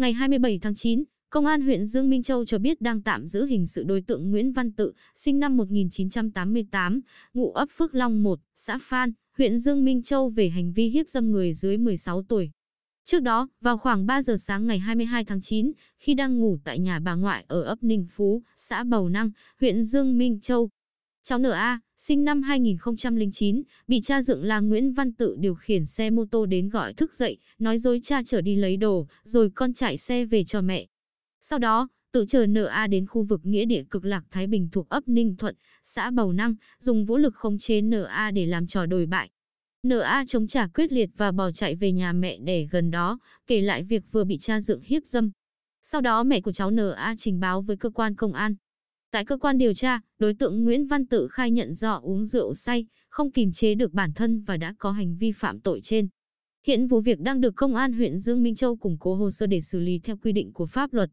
Ngày 27 tháng 9, Công an huyện Dương Minh Châu cho biết đang tạm giữ hình sự đối tượng Nguyễn Văn Tự, sinh năm 1988, ngụ ấp Phước Long 1, xã Phan, huyện Dương Minh Châu về hành vi hiếp dâm người dưới 16 tuổi. Trước đó, vào khoảng 3 giờ sáng ngày 22 tháng 9, khi đang ngủ tại nhà bà ngoại ở ấp Ninh Phú, xã Bầu Năng, huyện Dương Minh Châu, Cháu N.A., sinh năm 2009, bị cha dựng là Nguyễn Văn Tự điều khiển xe mô tô đến gọi thức dậy, nói dối cha trở đi lấy đồ, rồi con chạy xe về cho mẹ. Sau đó, Tự chở N.A. đến khu vực nghĩa địa cực lạc Thái Bình thuộc ấp Ninh Thuận, xã Bầu Năng, dùng vũ lực khống chế N.A. để làm trò đồi bại. N.A. chống trả quyết liệt và bỏ chạy về nhà mẹ để gần đó, kể lại việc vừa bị cha dựng hiếp dâm. Sau đó mẹ của cháu N.A. trình báo với cơ quan công an. Tại cơ quan điều tra, đối tượng Nguyễn Văn Tự khai nhận do uống rượu say, không kìm chế được bản thân và đã có hành vi phạm tội trên. Hiện vụ việc đang được công an huyện Dương Minh Châu củng cố hồ sơ để xử lý theo quy định của pháp luật.